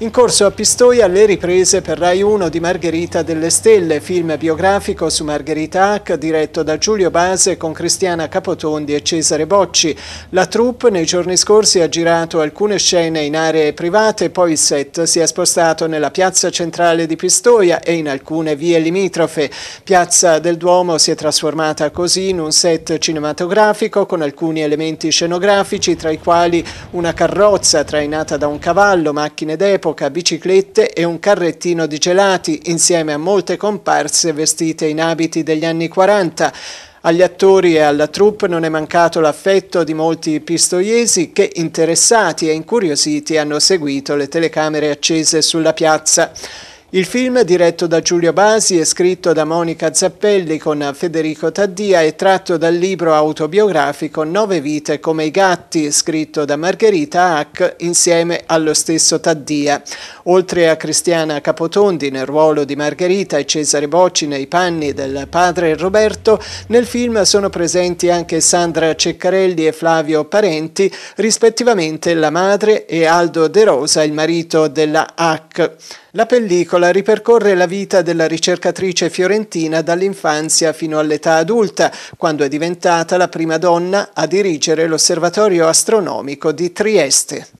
In corso a Pistoia le riprese per Rai 1 di Margherita delle Stelle, film biografico su Margherita Hack diretto da Giulio Base con Cristiana Capotondi e Cesare Bocci. La troupe nei giorni scorsi ha girato alcune scene in aree private, poi il set si è spostato nella piazza centrale di Pistoia e in alcune vie limitrofe. Piazza del Duomo si è trasformata così in un set cinematografico con alcuni elementi scenografici, tra i quali una carrozza trainata da un cavallo, macchine d'epoca, all'epoca biciclette e un carrettino di gelati, insieme a molte comparse vestite in abiti degli anni 40. Agli attori e alla troupe non è mancato l'affetto di molti pistoiesi che, interessati e incuriositi, hanno seguito le telecamere accese sulla piazza. Il film, diretto da Giulio Basi e scritto da Monica Zappelli con Federico Taddia, è tratto dal libro autobiografico Nove vite come i gatti, scritto da Margherita Hack insieme allo stesso Taddia. Oltre a Cristiana Capotondi nel ruolo di Margherita e Cesare Bocci nei panni del padre Roberto, nel film sono presenti anche Sandra Ceccarelli e Flavio Parenti, rispettivamente la madre e Aldo De Rosa, il marito della Hack. La pellicola ripercorre la vita della ricercatrice fiorentina dall'infanzia fino all'età adulta, quando è diventata la prima donna a dirigere l'osservatorio astronomico di Trieste.